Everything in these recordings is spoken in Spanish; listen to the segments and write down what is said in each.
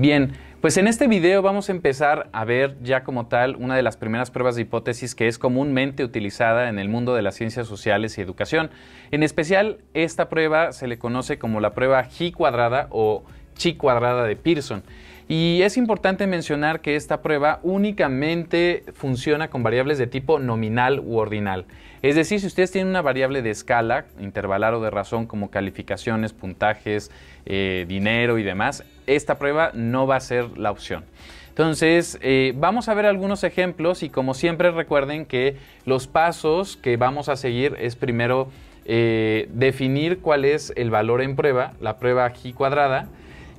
Bien, pues en este video vamos a empezar a ver ya como tal una de las primeras pruebas de hipótesis que es comúnmente utilizada en el mundo de las ciencias sociales y educación. En especial, esta prueba se le conoce como la prueba G cuadrada o chi cuadrada de Pearson. Y es importante mencionar que esta prueba únicamente funciona con variables de tipo nominal u ordinal. Es decir, si ustedes tienen una variable de escala, intervalar o de razón como calificaciones, puntajes, eh, dinero y demás, esta prueba no va a ser la opción. Entonces, eh, vamos a ver algunos ejemplos y como siempre recuerden que los pasos que vamos a seguir es primero eh, definir cuál es el valor en prueba, la prueba G cuadrada,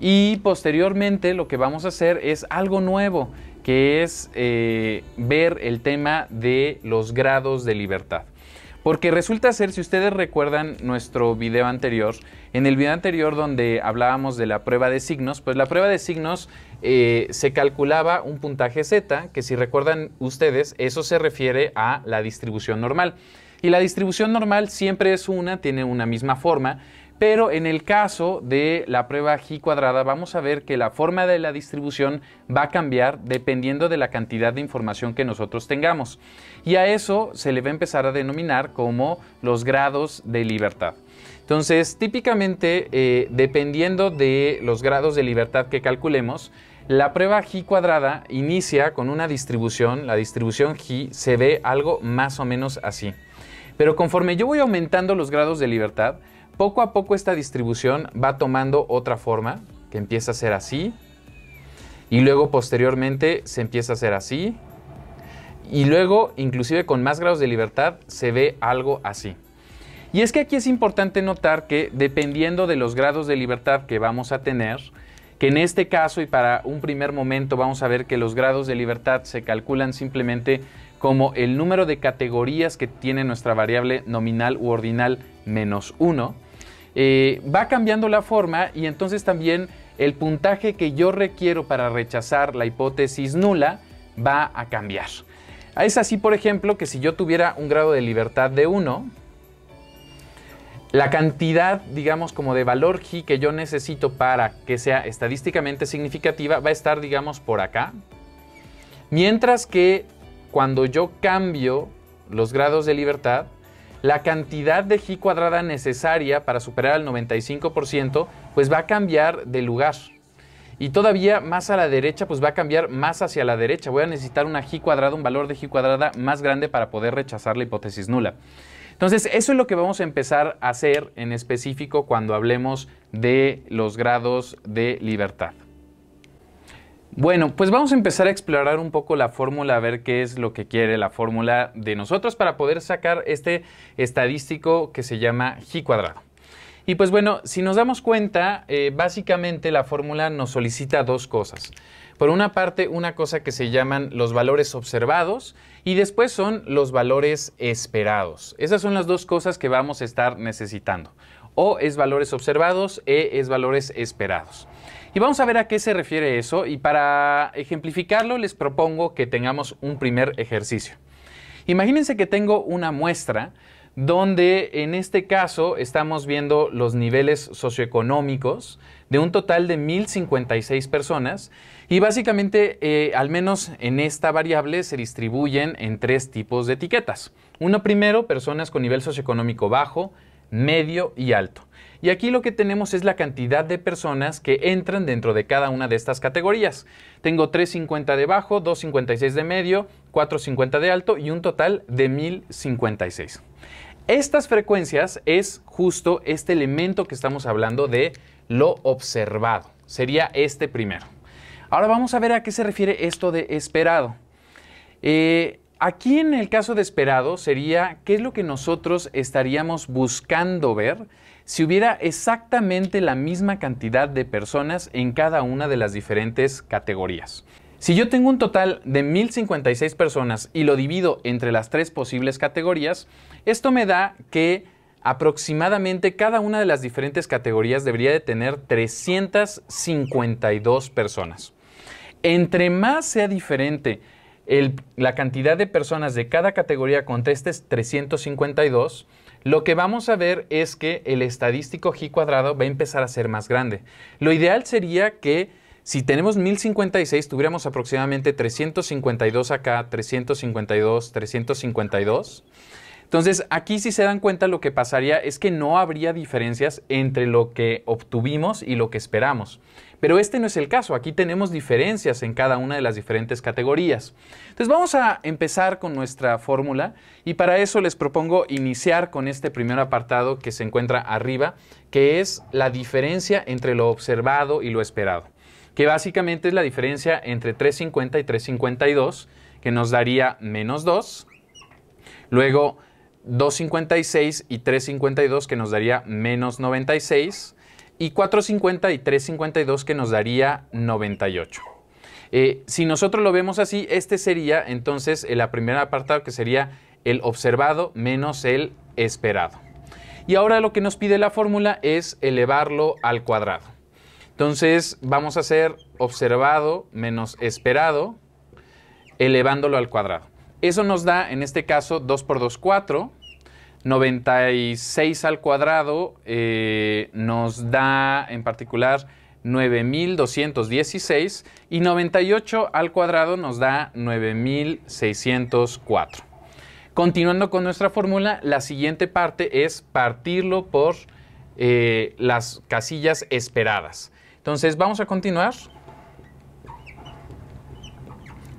y posteriormente lo que vamos a hacer es algo nuevo, que es eh, ver el tema de los grados de libertad. Porque resulta ser, si ustedes recuerdan nuestro video anterior, en el video anterior donde hablábamos de la prueba de signos, pues la prueba de signos eh, se calculaba un puntaje Z, que si recuerdan ustedes, eso se refiere a la distribución normal. Y la distribución normal siempre es una, tiene una misma forma. Pero en el caso de la prueba G cuadrada, vamos a ver que la forma de la distribución va a cambiar dependiendo de la cantidad de información que nosotros tengamos. Y a eso se le va a empezar a denominar como los grados de libertad. Entonces, típicamente, eh, dependiendo de los grados de libertad que calculemos, la prueba G cuadrada inicia con una distribución. La distribución G se ve algo más o menos así. Pero conforme yo voy aumentando los grados de libertad, poco a poco esta distribución va tomando otra forma, que empieza a ser así, y luego posteriormente se empieza a ser así, y luego inclusive con más grados de libertad se ve algo así. Y es que aquí es importante notar que dependiendo de los grados de libertad que vamos a tener, que en este caso y para un primer momento vamos a ver que los grados de libertad se calculan simplemente como el número de categorías que tiene nuestra variable nominal u ordinal menos 1, eh, va cambiando la forma y entonces también el puntaje que yo requiero para rechazar la hipótesis nula va a cambiar. Es así, por ejemplo, que si yo tuviera un grado de libertad de 1, la cantidad, digamos, como de valor G que yo necesito para que sea estadísticamente significativa va a estar, digamos, por acá. Mientras que cuando yo cambio los grados de libertad, la cantidad de G cuadrada necesaria para superar el 95% pues va a cambiar de lugar. Y todavía más a la derecha, pues va a cambiar más hacia la derecha. Voy a necesitar una g cuadrada, un valor de g cuadrada más grande para poder rechazar la hipótesis nula. Entonces, eso es lo que vamos a empezar a hacer en específico cuando hablemos de los grados de libertad. Bueno, pues vamos a empezar a explorar un poco la fórmula, a ver qué es lo que quiere la fórmula de nosotros para poder sacar este estadístico que se llama g cuadrado. Y pues bueno, si nos damos cuenta, eh, básicamente la fórmula nos solicita dos cosas. Por una parte, una cosa que se llaman los valores observados y después son los valores esperados. Esas son las dos cosas que vamos a estar necesitando. O es valores observados, E es valores esperados. Y vamos a ver a qué se refiere eso y para ejemplificarlo les propongo que tengamos un primer ejercicio. Imagínense que tengo una muestra donde en este caso estamos viendo los niveles socioeconómicos de un total de 1056 personas y básicamente, eh, al menos en esta variable, se distribuyen en tres tipos de etiquetas. Uno primero, personas con nivel socioeconómico bajo, medio y alto. Y aquí lo que tenemos es la cantidad de personas que entran dentro de cada una de estas categorías. Tengo 350 de bajo, 256 de medio, 450 de alto y un total de 1056. Estas frecuencias es justo este elemento que estamos hablando de lo observado. Sería este primero. Ahora vamos a ver a qué se refiere esto de esperado. Eh, aquí en el caso de esperado sería qué es lo que nosotros estaríamos buscando ver si hubiera exactamente la misma cantidad de personas en cada una de las diferentes categorías. Si yo tengo un total de 1056 personas y lo divido entre las tres posibles categorías, esto me da que aproximadamente cada una de las diferentes categorías debería de tener 352 personas. Entre más sea diferente la cantidad de personas de cada categoría contra este 352, lo que vamos a ver es que el estadístico G cuadrado va a empezar a ser más grande. Lo ideal sería que si tenemos 1056, tuviéramos aproximadamente 352 acá, 352, 352. Entonces, aquí si se dan cuenta lo que pasaría es que no habría diferencias entre lo que obtuvimos y lo que esperamos. Pero este no es el caso, aquí tenemos diferencias en cada una de las diferentes categorías. Entonces vamos a empezar con nuestra fórmula y para eso les propongo iniciar con este primer apartado que se encuentra arriba, que es la diferencia entre lo observado y lo esperado, que básicamente es la diferencia entre 350 y 352, que nos daría menos 2, luego 256 y 352 que nos daría menos 96, y 4.50 y 3.52 que nos daría 98. Eh, si nosotros lo vemos así, este sería entonces el primer apartado que sería el observado menos el esperado. Y ahora lo que nos pide la fórmula es elevarlo al cuadrado. Entonces vamos a hacer observado menos esperado elevándolo al cuadrado. Eso nos da en este caso 2 por 2, 4 96 eh, al cuadrado nos da en particular 9.216 y 98 al cuadrado nos da 9.604. Continuando con nuestra fórmula, la siguiente parte es partirlo por eh, las casillas esperadas. Entonces vamos a continuar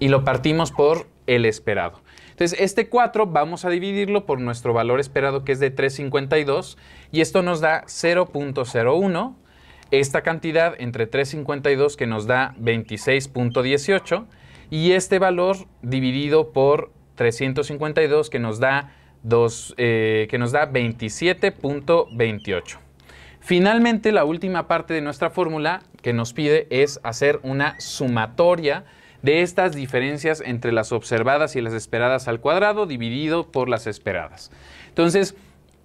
y lo partimos por el esperado. Entonces, este 4 vamos a dividirlo por nuestro valor esperado que es de 352 y esto nos da 0.01. Esta cantidad entre 352 que nos da 26.18 y este valor dividido por 352 que nos da, eh, que nos da 27.28. Finalmente, la última parte de nuestra fórmula que nos pide es hacer una sumatoria de estas diferencias entre las observadas y las esperadas al cuadrado dividido por las esperadas. Entonces,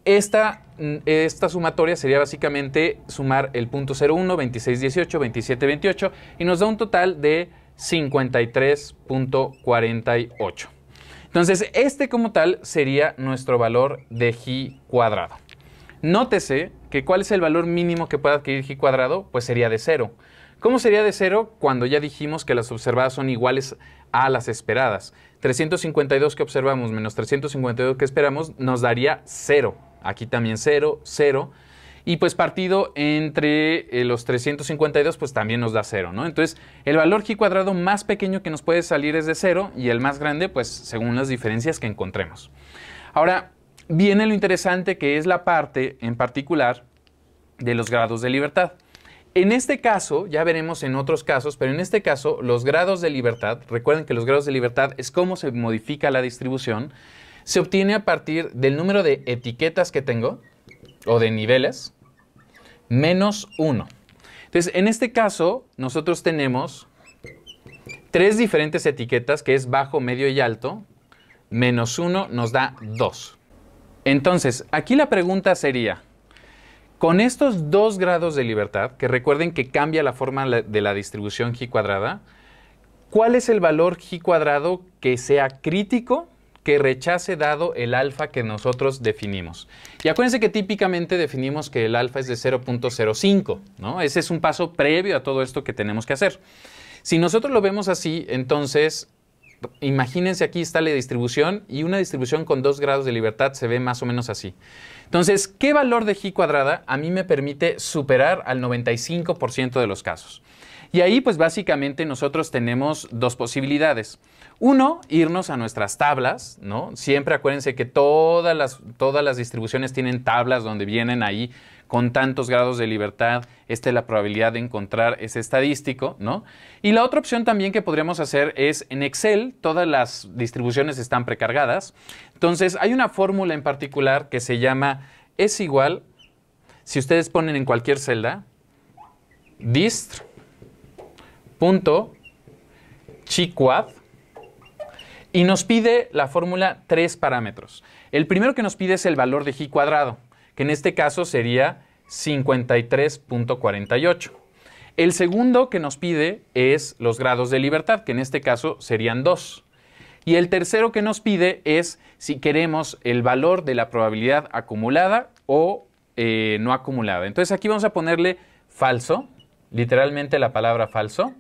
esta, sumatoria sería básicamente sumar el punto 01, 26, 18, 27, 28 y nos da un total de 53.48. Entonces, este como tal sería nuestro valor de g cuadrado. Nótese que cuál es el valor mínimo que puede adquirir g cuadrado, pues sería de 0. ¿Cómo sería de cero cuando ya dijimos que las observadas son iguales a las esperadas? 352 que observamos menos 352 que esperamos nos daría 0. Aquí también 0, 0. Y pues partido entre eh, los 352, pues también nos da 0, ¿no? Entonces, el valor chi cuadrado más pequeño que nos puede salir es de 0 y el más grande, pues según las diferencias que encontremos. Ahora, viene lo interesante que es la parte en particular de los grados de libertad. En este caso, ya veremos en otros casos, pero en este caso, los grados de libertad, recuerden que los grados de libertad es cómo se modifica la distribución, se obtiene a partir del número de etiquetas que tengo, o de niveles, menos 1. Entonces, en este caso, nosotros tenemos tres diferentes etiquetas, que es bajo, medio y alto, menos 1 nos da 2. Entonces, aquí la pregunta sería, con estos dos grados de libertad, que recuerden que cambia la forma de la distribución G cuadrada, ¿cuál es el valor G cuadrado que sea crítico que rechace dado el alfa que nosotros definimos. Y acuérdense que típicamente definimos que el alfa es de 0.05, ¿no? Ese es un paso previo a todo esto que tenemos que hacer. Si nosotros lo vemos así, entonces imagínense aquí está la distribución y una distribución con dos grados de libertad se ve más o menos así. Entonces, ¿qué valor de G cuadrada a mí me permite superar al 95% de los casos? Y ahí, pues básicamente nosotros tenemos dos posibilidades. Uno, irnos a nuestras tablas, ¿no? Siempre acuérdense que todas las, todas las distribuciones tienen tablas donde vienen ahí con tantos grados de libertad, esta es la probabilidad de encontrar ese estadístico, ¿no? Y la otra opción también que podríamos hacer es en Excel, todas las distribuciones están precargadas, entonces hay una fórmula en particular que se llama es igual, si ustedes ponen en cualquier celda, dist.chiquad y nos pide la fórmula tres parámetros. El primero que nos pide es el valor de g cuadrado, que en este caso sería 53.48. El segundo que nos pide es los grados de libertad, que en este caso serían 2. Y el tercero que nos pide es si queremos el valor de la probabilidad acumulada o eh, no acumulada. Entonces aquí vamos a ponerle falso, literalmente la palabra falso.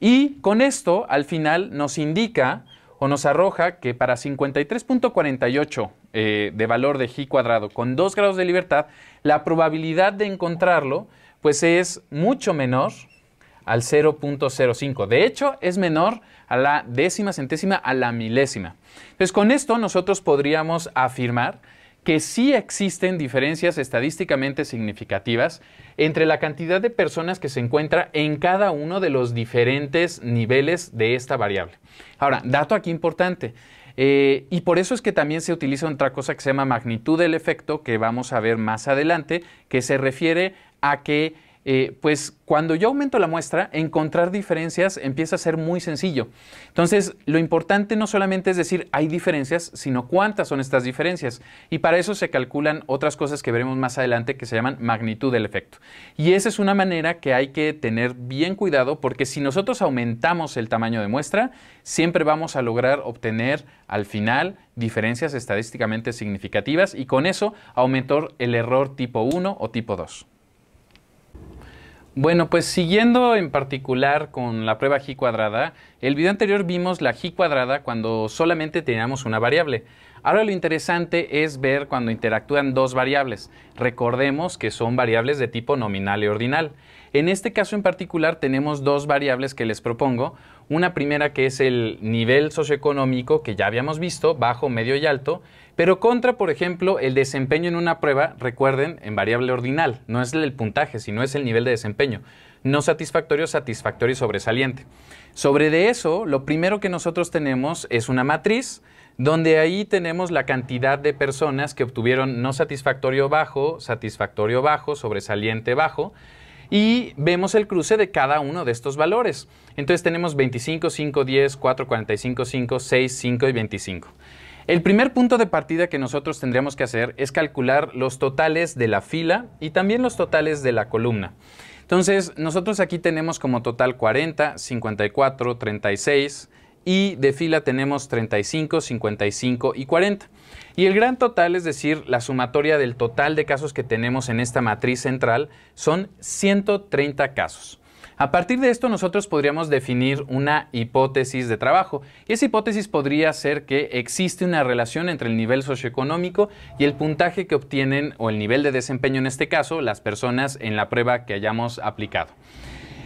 Y con esto al final nos indica o nos arroja que para 53.48 eh, de valor de g cuadrado con 2 grados de libertad, la probabilidad de encontrarlo pues es mucho menor al 0.05. De hecho, es menor a la décima centésima a la milésima. Entonces, con esto nosotros podríamos afirmar que sí existen diferencias estadísticamente significativas entre la cantidad de personas que se encuentra en cada uno de los diferentes niveles de esta variable. Ahora, dato aquí importante. Eh, y por eso es que también se utiliza otra cosa que se llama magnitud del efecto, que vamos a ver más adelante, que se refiere a que eh, pues cuando yo aumento la muestra, encontrar diferencias empieza a ser muy sencillo. Entonces, lo importante no solamente es decir hay diferencias, sino cuántas son estas diferencias. Y para eso se calculan otras cosas que veremos más adelante que se llaman magnitud del efecto. Y esa es una manera que hay que tener bien cuidado porque si nosotros aumentamos el tamaño de muestra, siempre vamos a lograr obtener al final diferencias estadísticamente significativas y con eso aumentar el error tipo 1 o tipo 2. Bueno, pues siguiendo en particular con la prueba G cuadrada, el video anterior vimos la G cuadrada cuando solamente teníamos una variable. Ahora lo interesante es ver cuando interactúan dos variables. Recordemos que son variables de tipo nominal y ordinal. En este caso en particular tenemos dos variables que les propongo. Una primera que es el nivel socioeconómico que ya habíamos visto, bajo, medio y alto, pero contra, por ejemplo, el desempeño en una prueba, recuerden, en variable ordinal, no es el puntaje, sino es el nivel de desempeño. No satisfactorio, satisfactorio y sobresaliente. Sobre de eso, lo primero que nosotros tenemos es una matriz donde ahí tenemos la cantidad de personas que obtuvieron no satisfactorio bajo, satisfactorio bajo, sobresaliente bajo, y vemos el cruce de cada uno de estos valores. Entonces tenemos 25, 5, 10, 4, 45, 5, 6, 5 y 25. El primer punto de partida que nosotros tendríamos que hacer es calcular los totales de la fila y también los totales de la columna. Entonces, nosotros aquí tenemos como total 40, 54, 36 y de fila tenemos 35, 55 y 40. Y el gran total, es decir, la sumatoria del total de casos que tenemos en esta matriz central, son 130 casos. A partir de esto nosotros podríamos definir una hipótesis de trabajo y esa hipótesis podría ser que existe una relación entre el nivel socioeconómico y el puntaje que obtienen o el nivel de desempeño en este caso las personas en la prueba que hayamos aplicado.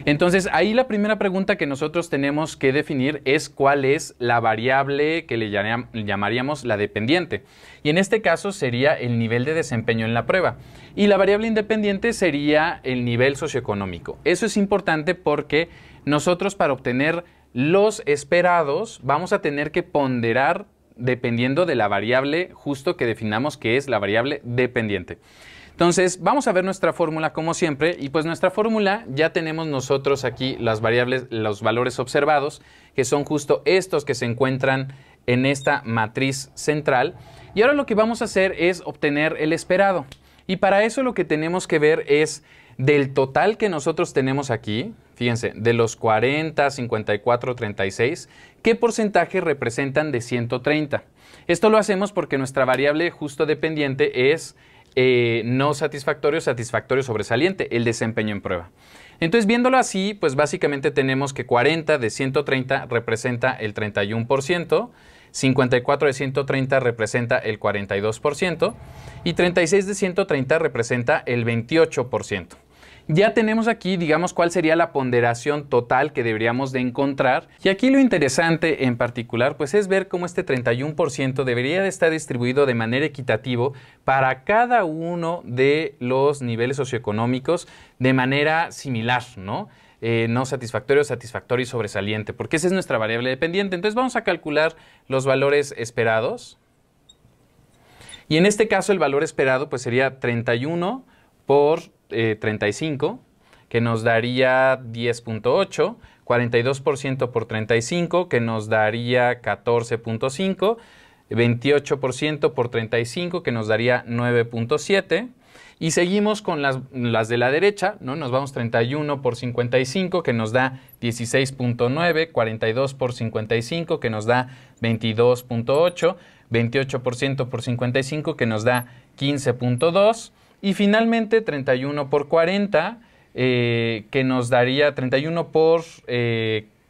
Entonces, ahí la primera pregunta que nosotros tenemos que definir es cuál es la variable que le llamaríamos la dependiente. Y en este caso sería el nivel de desempeño en la prueba. Y la variable independiente sería el nivel socioeconómico. Eso es importante porque nosotros para obtener los esperados vamos a tener que ponderar dependiendo de la variable justo que definamos que es la variable dependiente. Entonces, vamos a ver nuestra fórmula como siempre y pues nuestra fórmula ya tenemos nosotros aquí las variables, los valores observados, que son justo estos que se encuentran en esta matriz central. Y ahora lo que vamos a hacer es obtener el esperado. Y para eso lo que tenemos que ver es del total que nosotros tenemos aquí, fíjense, de los 40, 54, 36, ¿qué porcentaje representan de 130? Esto lo hacemos porque nuestra variable justo dependiente es eh, no satisfactorio, satisfactorio, sobresaliente, el desempeño en prueba. Entonces, viéndolo así, pues básicamente tenemos que 40 de 130 representa el 31%, 54 de 130 representa el 42% y 36 de 130 representa el 28% ya tenemos aquí, digamos, cuál sería la ponderación total que deberíamos de encontrar. Y aquí lo interesante en particular, pues es ver cómo este 31% debería de estar distribuido de manera equitativa para cada uno de los niveles socioeconómicos de manera similar, ¿no? Eh, no satisfactorio, satisfactorio y sobresaliente, porque esa es nuestra variable dependiente. Entonces vamos a calcular los valores esperados. Y en este caso el valor esperado pues sería 31 por 35, eh, que nos daría 10.8, 42% por 35, que nos daría 14.5, 28% por 35, que nos daría 9.7. Y seguimos con las, las, de la derecha, ¿no? Nos vamos 31 por 55, que nos da 16.9, 42 por 55, que nos da 22.8, 28% por 55, que nos da 15.2 y finalmente 31 por 40, eh, que nos daría 31 por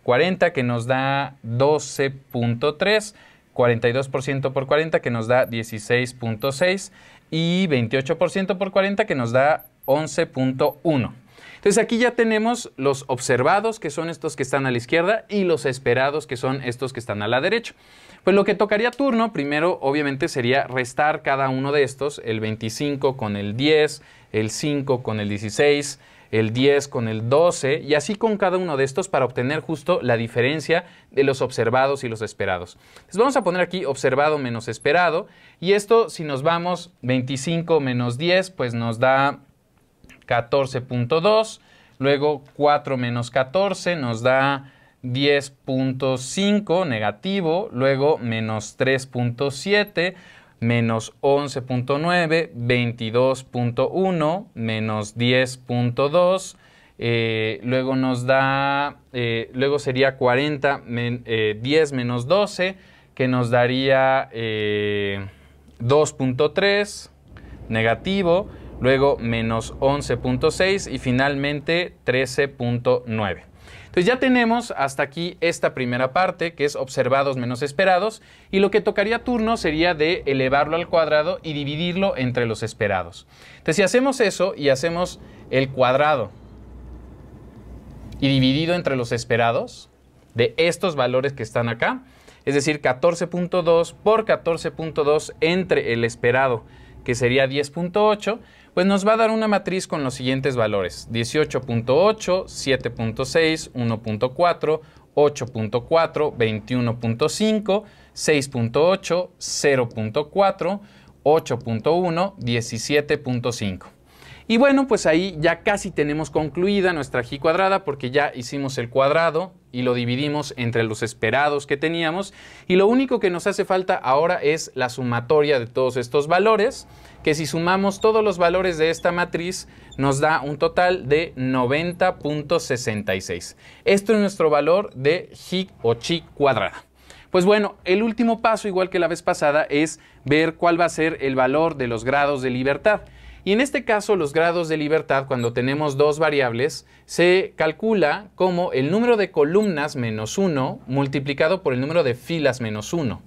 40, eh, que nos da 12.3. 42% por 40 que nos da 16.6 y 28% por 40 que nos da 11.1. Entonces aquí ya tenemos los observados, que son estos que están a la izquierda, y los esperados, que son estos que están a la derecha. Pues lo que tocaría turno, primero obviamente sería restar cada uno de estos, el 25 con el 10, el 5 con el 16, el 10 con el 12 y así con cada uno de estos para obtener justo la diferencia de los observados y los esperados. Entonces vamos a poner aquí observado menos esperado y esto si nos vamos 25 menos 10 pues nos da 14.2. Luego 4 menos 14 nos da 10.5 negativo. Luego menos 3.7 menos 11.9, 22.1, menos 10.2, eh, luego nos da, eh, luego sería 40, 10 eh, menos 12, que nos daría 2.3 negativo, luego menos 11.6 y finalmente 13.9. Entonces ya tenemos hasta aquí esta primera parte, que es observados menos esperados, y lo que tocaría turno sería de elevarlo al cuadrado y dividirlo entre los esperados. Entonces si hacemos eso y hacemos el cuadrado y dividido entre los esperados de estos valores que están acá, es decir, 14.2 por 14.2 entre el esperado que sería 10.8, pues nos va a dar una matriz con los siguientes valores, 18.8, 7.6, 1.4, 8.4, 21.5, 6.8, 0.4, 8.1, 17.5. Y bueno, pues ahí ya casi tenemos concluida nuestra g cuadrada porque ya hicimos el cuadrado, y lo dividimos entre los esperados que teníamos y lo único que nos hace falta ahora es la sumatoria de todos estos valores, que si sumamos todos los valores de esta matriz nos da un total de 90.66. Esto es nuestro valor de chi o chi cuadrada. Pues bueno, el último paso, igual que la vez pasada, es ver cuál va a ser el valor de los grados de libertad. Y en este caso, los grados de libertad, cuando tenemos dos variables, se calcula como el número de columnas menos 1 multiplicado por el número de filas menos 1.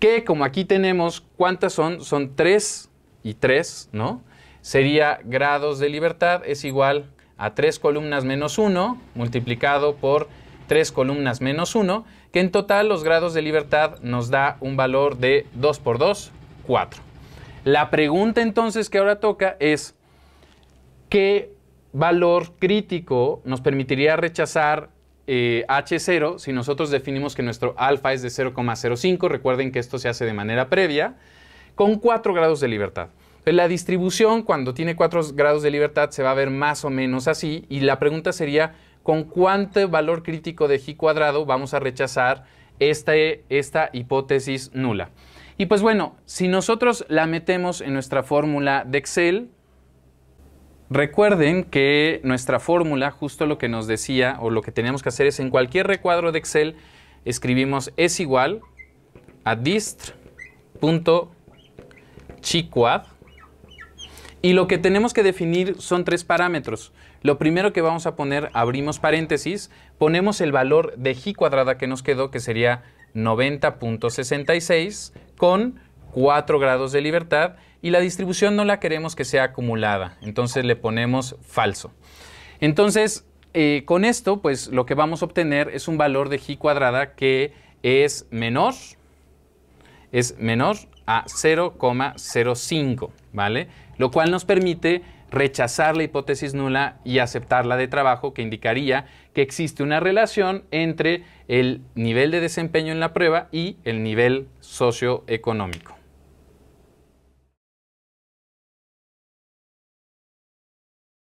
Que como aquí tenemos, ¿cuántas son? Son 3 y 3, ¿no? Sería grados de libertad es igual a 3 columnas menos 1 multiplicado por 3 columnas menos 1, que en total los grados de libertad nos da un valor de 2 por 2, 4. La pregunta entonces que ahora toca es, ¿qué valor crítico nos permitiría rechazar H0 eh, si nosotros definimos que nuestro alfa es de 0,05? Recuerden que esto se hace de manera previa, con 4 grados de libertad. la distribución cuando tiene 4 grados de libertad se va a ver más o menos así y la pregunta sería, ¿con cuánto valor crítico de G cuadrado vamos a rechazar esta hipótesis nula? Y pues bueno, si nosotros la metemos en nuestra fórmula de Excel, recuerden que nuestra fórmula, justo lo que nos decía o lo que teníamos que hacer es en cualquier recuadro de Excel, escribimos es igual a dist.chiquad. Y lo que tenemos que definir son tres parámetros. Lo primero que vamos a poner, abrimos paréntesis, ponemos el valor de g cuadrada que nos quedó, que sería 90.66 con 4 grados de libertad y la distribución no la queremos que sea acumulada, entonces le ponemos falso. Entonces, eh, con esto, pues lo que vamos a obtener es un valor de g cuadrada que es menor, es menor a 0,05, ¿vale? Lo cual nos permite rechazar la hipótesis nula y aceptar la de trabajo que indicaría que existe una relación entre el nivel de desempeño en la prueba y el nivel socioeconómico.